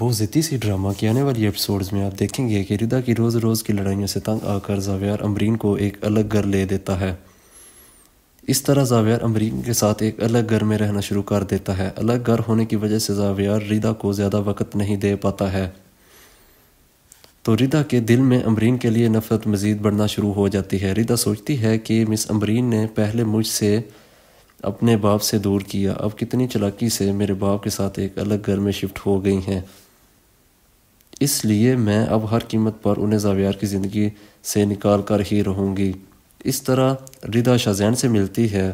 वो जिद्दी C drama की आने वाली एपिसोड्स में आप देखेंगे कि रिदा की रोज़ रोज़ की लड़ाइयों से तंग आकर जावियार अमरीन को एक अलग घर ले देता है इस तरह जावियार अमरीन के साथ एक अलग घर में रहना शुरू कर देता है अलग घर होने की वजह से जावियार रिदा को ज़्यादा वक्त नहीं दे पाता है तो रिदा के दिल में अमरीन के लिए नफ़रत मज़ीद बढ़ना शुरू हो जाती है रिदा सोचती है कि मिस अमरीन ने पहले मुझसे अपने बाप से दूर किया अब कितनी चलाकी से मेरे बाप के साथ एक अलग घर में शिफ्ट हो गई हैं इसलिए मैं अब हर कीमत पर उन्हें जावियार की ज़िंदगी से निकाल कर ही रहूँगी इस तरह रिदा शाहजैन से मिलती है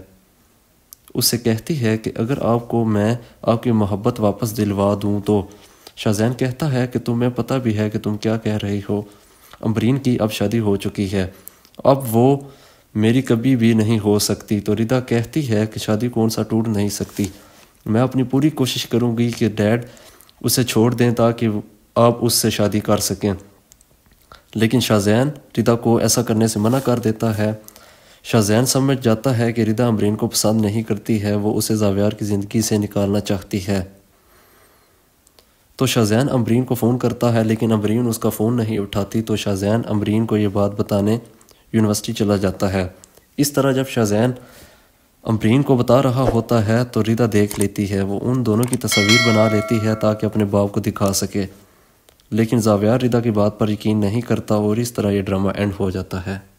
उससे कहती है कि अगर आपको मैं आपकी मोहब्बत वापस दिलवा दूँ तो शाहजैन कहता है कि तुम्हें पता भी है कि तुम क्या कह रही हो अम्बरीन की अब शादी हो चुकी है अब वो मेरी कभी भी नहीं हो सकती तो रिदा कहती है कि शादी कौन सा टूट नहीं सकती मैं अपनी पूरी कोशिश करूंगी कि डैड उसे छोड़ दें ताकि आप उससे शादी कर सकें लेकिन शाहजैन रिदा को ऐसा करने से मना कर देता है शाहजैन समझ जाता है कि रिदा अमरीन को पसंद नहीं करती है वो उसे जाव्यार की ज़िंदगी से निकालना चाहती है तो शाहजैन अमरीन को फ़ोन करता है लेकिन अमरीन उसका फ़ोन नहीं उठाती तो शाहजैन अमरीन को ये बात बताने यूनिवर्सिटी चला जाता है इस तरह जब शाहजैन अम्बरीन को बता रहा होता है तो रिदा देख लेती है वो उन दोनों की तस्वीर बना लेती है ताकि अपने बाप को दिखा सके लेकिन जावियार रिदा की बात पर यकीन नहीं करता और इस तरह यह ड्रामा एंड हो जाता है